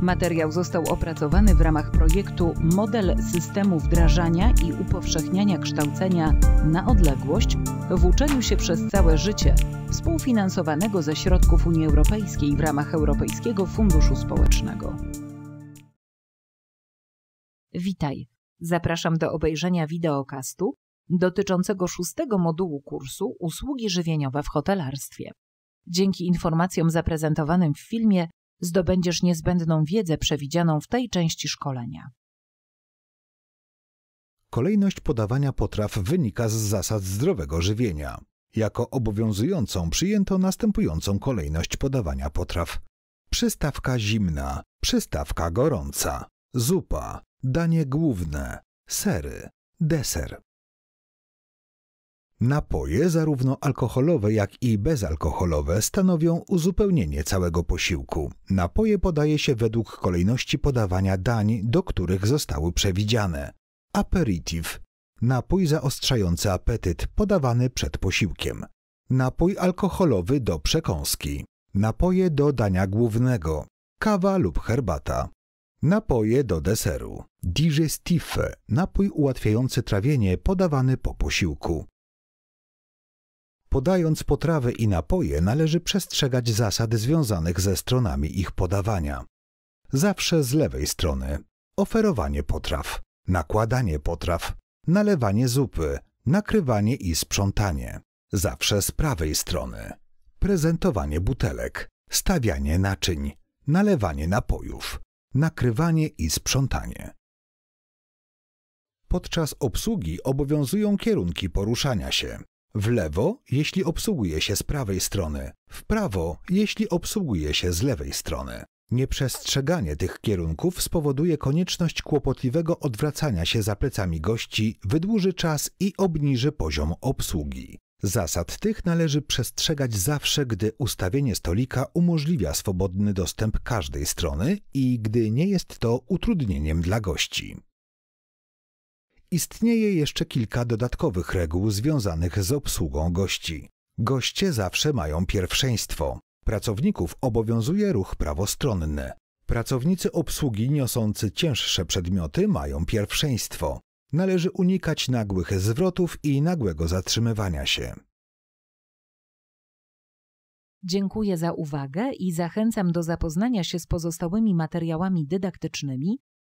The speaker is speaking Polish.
Materiał został opracowany w ramach projektu Model systemu wdrażania i upowszechniania kształcenia na odległość w uczeniu się przez całe życie, współfinansowanego ze środków Unii Europejskiej w ramach Europejskiego Funduszu Społecznego. Witaj. Zapraszam do obejrzenia wideokastu dotyczącego szóstego modułu kursu Usługi żywieniowe w hotelarstwie. Dzięki informacjom zaprezentowanym w filmie zdobędziesz niezbędną wiedzę przewidzianą w tej części szkolenia. Kolejność podawania potraw wynika z zasad zdrowego żywienia. Jako obowiązującą przyjęto następującą kolejność podawania potraw: przystawka zimna, przystawka gorąca, zupa, danie główne, sery, deser. Napoje, zarówno alkoholowe, jak i bezalkoholowe, stanowią uzupełnienie całego posiłku. Napoje podaje się według kolejności podawania dań, do których zostały przewidziane. Aperitif napój zaostrzający apetyt podawany przed posiłkiem, napój alkoholowy do przekąski, napoje do dania głównego, kawa lub herbata, napoje do deseru, Digestife – napój ułatwiający trawienie podawany po posiłku, Podając potrawy i napoje, należy przestrzegać zasad związanych ze stronami ich podawania. Zawsze z lewej strony oferowanie potraw, nakładanie potraw, nalewanie zupy, nakrywanie i sprzątanie. Zawsze z prawej strony prezentowanie butelek, stawianie naczyń, nalewanie napojów, nakrywanie i sprzątanie. Podczas obsługi obowiązują kierunki poruszania się w lewo, jeśli obsługuje się z prawej strony, w prawo, jeśli obsługuje się z lewej strony. Nieprzestrzeganie tych kierunków spowoduje konieczność kłopotliwego odwracania się za plecami gości, wydłuży czas i obniży poziom obsługi. Zasad tych należy przestrzegać zawsze, gdy ustawienie stolika umożliwia swobodny dostęp każdej strony i gdy nie jest to utrudnieniem dla gości. Istnieje jeszcze kilka dodatkowych reguł związanych z obsługą gości. Goście zawsze mają pierwszeństwo. Pracowników obowiązuje ruch prawostronny. Pracownicy obsługi niosący cięższe przedmioty mają pierwszeństwo. Należy unikać nagłych zwrotów i nagłego zatrzymywania się. Dziękuję za uwagę i zachęcam do zapoznania się z pozostałymi materiałami dydaktycznymi